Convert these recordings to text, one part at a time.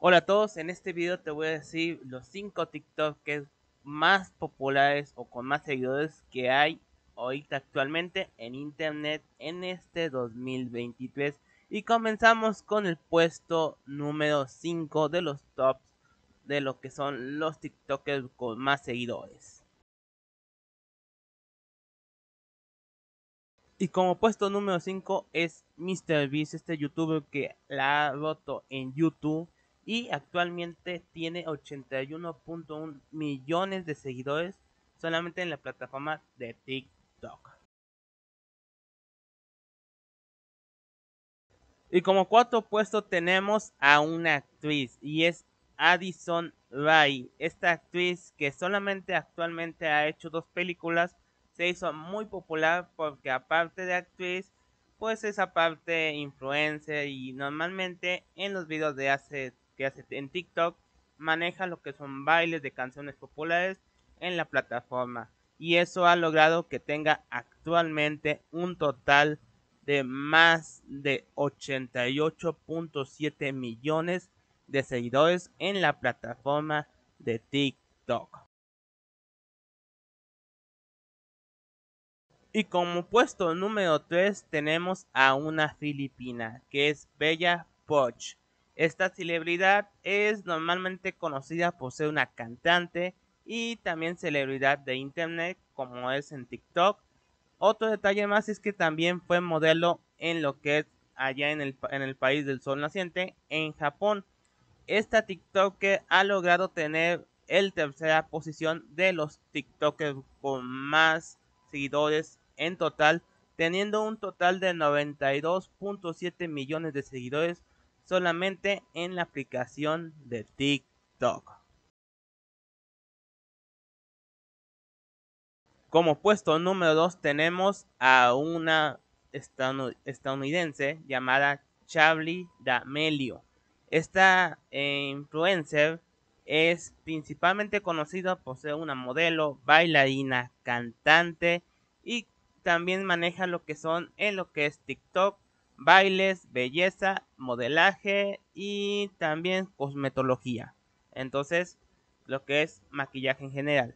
Hola a todos, en este video te voy a decir los 5 TikTokers más populares o con más seguidores que hay ahorita actualmente en internet en este 2023 y comenzamos con el puesto número 5 de los tops de lo que son los TikTokers con más seguidores. Y como puesto número 5 es MrBeast, este youtuber que la ha roto en YouTube y actualmente tiene 81.1 millones de seguidores solamente en la plataforma de TikTok. Y como cuarto puesto tenemos a una actriz y es Addison Ray. Esta actriz que solamente actualmente ha hecho dos películas se hizo muy popular porque aparte de actriz pues esa parte influencer y normalmente en los videos de hace que hace en TikTok, maneja lo que son bailes de canciones populares en la plataforma. Y eso ha logrado que tenga actualmente un total de más de 88.7 millones de seguidores en la plataforma de TikTok. Y como puesto número 3 tenemos a una filipina que es Bella Poch esta celebridad es normalmente conocida por ser una cantante y también celebridad de internet como es en TikTok. Otro detalle más es que también fue modelo en lo que es allá en el, país del sol naciente, en Japón. Esta TikToker ha logrado tener el tercera posición de los TikTokers con más seguidores en total, teniendo un total de 92.7 millones de seguidores solamente en la aplicación de TikTok. Como puesto número 2 tenemos a una estadounidense llamada Charlie D'Amelio. Esta eh, influencer es principalmente conocida por ser una modelo, bailarina, cantante y también maneja lo que son en lo que es TikTok, bailes, belleza modelaje y también cosmetología. Entonces, lo que es maquillaje en general.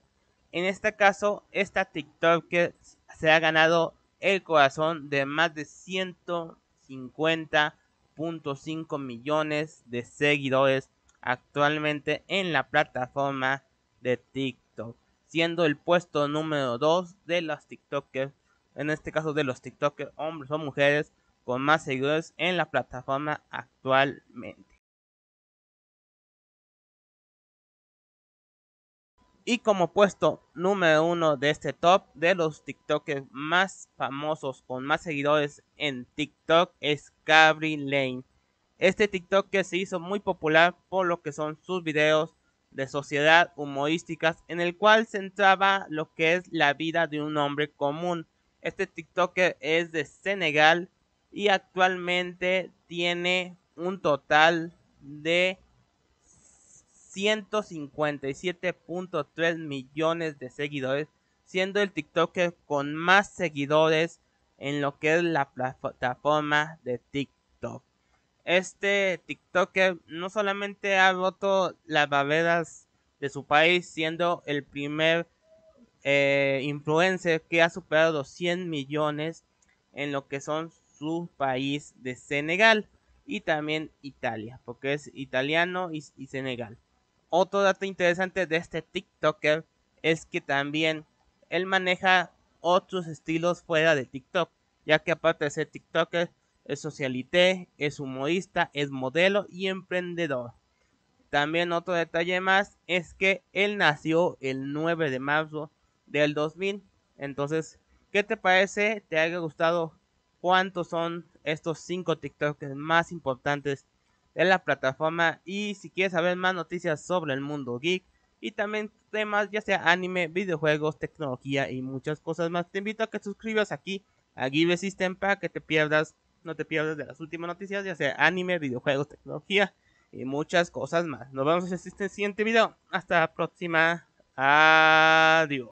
En este caso, esta TikToker se ha ganado el corazón de más de 150.5 millones de seguidores actualmente en la plataforma de TikTok, siendo el puesto número 2 de los TikTokers, en este caso de los TikTokers hombres o mujeres, con más seguidores en la plataforma actualmente. Y como puesto número uno de este top de los TikTokers más famosos con más seguidores en TikTok es Cabri Lane. Este TikToker se hizo muy popular por lo que son sus videos de sociedad humorísticas en el cual centraba lo que es la vida de un hombre común. Este TikToker es de Senegal y actualmente tiene un total de 157.3 millones de seguidores, siendo el TikToker con más seguidores en lo que es la plataforma de TikTok. Este TikToker no solamente ha roto las barreras de su país, siendo el primer eh, influencer que ha superado 100 millones en lo que son país de Senegal y también Italia, porque es italiano y, Senegal. Otro dato interesante de este TikToker es que también él maneja otros estilos fuera de TikTok, ya que aparte de ser TikToker, es socialité, es humorista, es modelo y emprendedor. También otro detalle más es que él nació el 9 de marzo del 2000. Entonces, ¿qué te parece? ¿Te haya gustado cuántos son estos 5 TikToks más importantes de la plataforma. Y si quieres saber más noticias sobre el mundo geek y también temas ya sea anime, videojuegos, tecnología y muchas cosas más, te invito a que suscribas aquí a Give System para que te pierdas, no te pierdas de las últimas noticias, ya sea anime, videojuegos, tecnología y muchas cosas más. Nos vemos en el siguiente video. Hasta la próxima. Adiós.